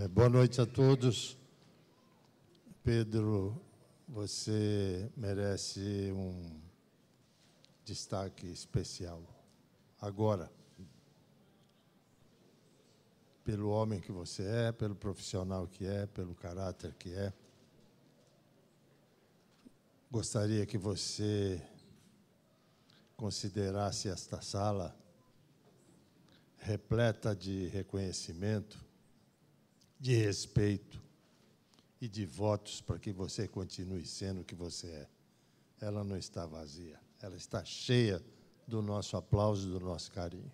É, boa noite a todos. Pedro, você merece um destaque especial. Agora, pelo homem que você é, pelo profissional que é, pelo caráter que é. Gostaria que você considerasse esta sala repleta de reconhecimento de respeito e de votos para que você continue sendo o que você é. Ela não está vazia, ela está cheia do nosso aplauso, e do nosso carinho.